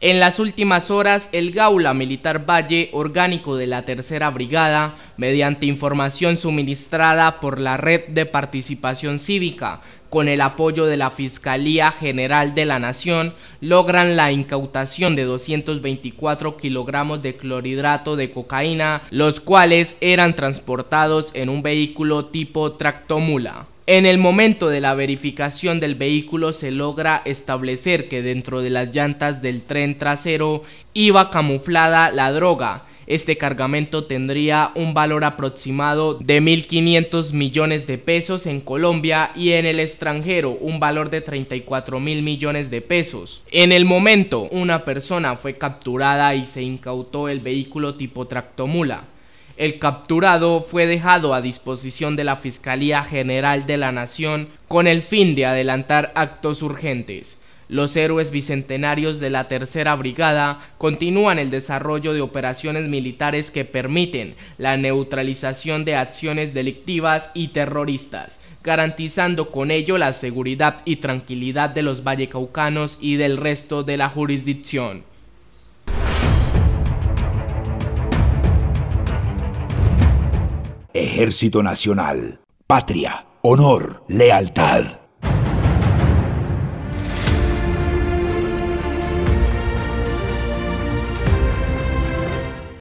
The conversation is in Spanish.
En las últimas horas, el Gaula Militar Valle Orgánico de la Tercera Brigada, mediante información suministrada por la Red de Participación Cívica, con el apoyo de la Fiscalía General de la Nación, logran la incautación de 224 kilogramos de clorhidrato de cocaína, los cuales eran transportados en un vehículo tipo tractomula. En el momento de la verificación del vehículo se logra establecer que dentro de las llantas del tren trasero iba camuflada la droga. Este cargamento tendría un valor aproximado de 1.500 millones de pesos en Colombia y en el extranjero un valor de 34 mil millones de pesos. En el momento, una persona fue capturada y se incautó el vehículo tipo tractomula. El capturado fue dejado a disposición de la Fiscalía General de la Nación con el fin de adelantar actos urgentes. Los héroes bicentenarios de la Tercera Brigada continúan el desarrollo de operaciones militares que permiten la neutralización de acciones delictivas y terroristas, garantizando con ello la seguridad y tranquilidad de los vallecaucanos y del resto de la jurisdicción. Ejército Nacional. Patria, honor, lealtad.